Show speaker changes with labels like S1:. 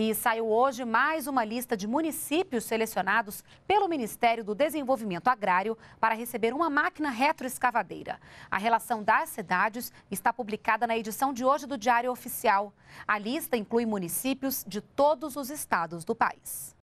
S1: E saiu hoje mais uma lista de municípios selecionados pelo Ministério do Desenvolvimento Agrário para receber uma máquina retroescavadeira. A relação das cidades está publicada na edição de hoje do Diário Oficial. A lista inclui municípios de todos os estados do país.